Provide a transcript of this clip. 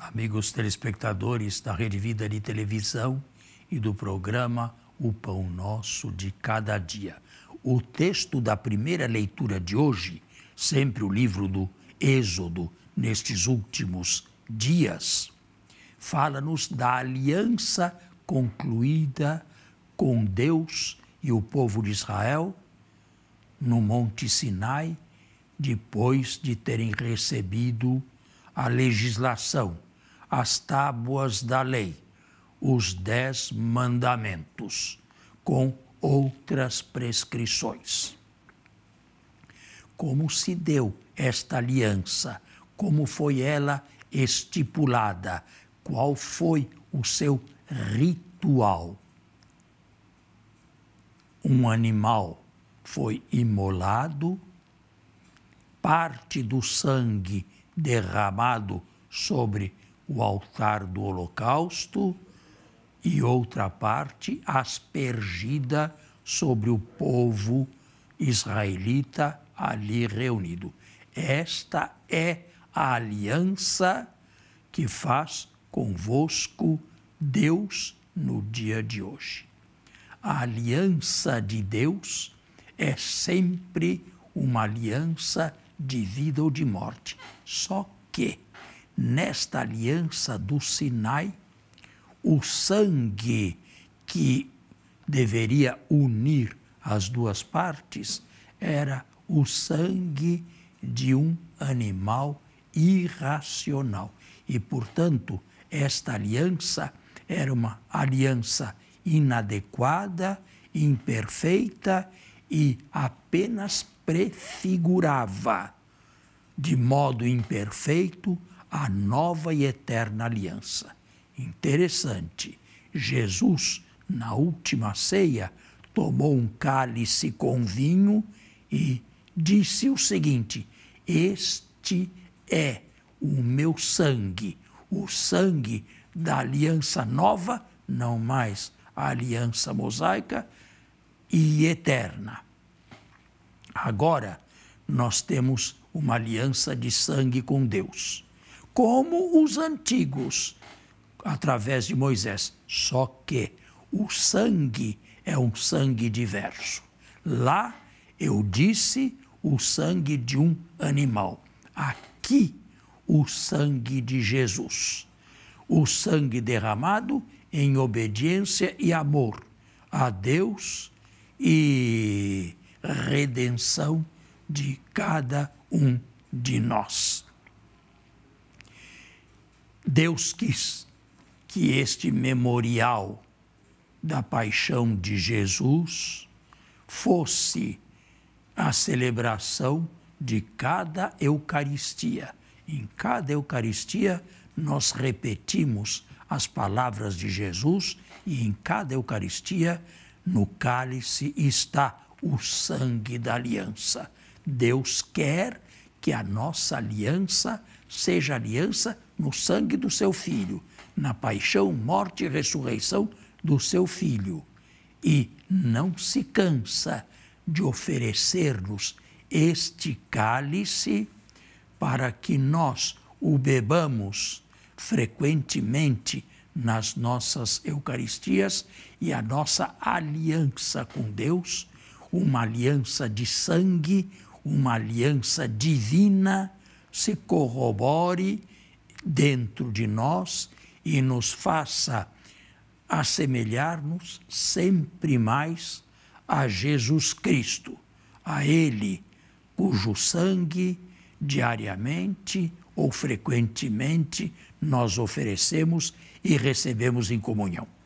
amigos telespectadores da Rede Vida de Televisão e do programa O Pão Nosso de Cada Dia. O texto da primeira leitura de hoje, sempre o livro do Êxodo, nestes últimos dias, fala-nos da aliança concluída com Deus e o povo de Israel no Monte Sinai, depois de terem recebido a legislação as tábuas da lei, os dez mandamentos, com outras prescrições. Como se deu esta aliança? Como foi ela estipulada? Qual foi o seu ritual? Um animal foi imolado, parte do sangue derramado sobre o altar do holocausto e outra parte aspergida sobre o povo israelita ali reunido. Esta é a aliança que faz convosco Deus no dia de hoje. A aliança de Deus é sempre uma aliança de vida ou de morte. Só que nesta aliança do Sinai, o sangue que deveria unir as duas partes era o sangue de um animal irracional. E, portanto, esta aliança era uma aliança inadequada, imperfeita e apenas prefigurava, de modo imperfeito, a nova e eterna aliança. Interessante, Jesus, na última ceia, tomou um cálice com vinho e disse o seguinte: Este é o meu sangue, o sangue da aliança nova, não mais a aliança mosaica e eterna. Agora, nós temos uma aliança de sangue com Deus como os antigos, através de Moisés. Só que o sangue é um sangue diverso. Lá eu disse o sangue de um animal. Aqui, o sangue de Jesus. O sangue derramado em obediência e amor a Deus e redenção de cada um de nós. Deus quis que este memorial da paixão de Jesus fosse a celebração de cada Eucaristia. Em cada Eucaristia, nós repetimos as palavras de Jesus e em cada Eucaristia, no cálice está o sangue da aliança. Deus quer que a nossa aliança seja aliança no sangue do seu filho, na paixão, morte e ressurreição do seu filho. E não se cansa de oferecer-nos este cálice para que nós o bebamos frequentemente nas nossas Eucaristias e a nossa aliança com Deus, uma aliança de sangue, uma aliança divina se corrobore dentro de nós e nos faça assemelhar-nos sempre mais a Jesus Cristo, a Ele, cujo sangue diariamente ou frequentemente nós oferecemos e recebemos em comunhão.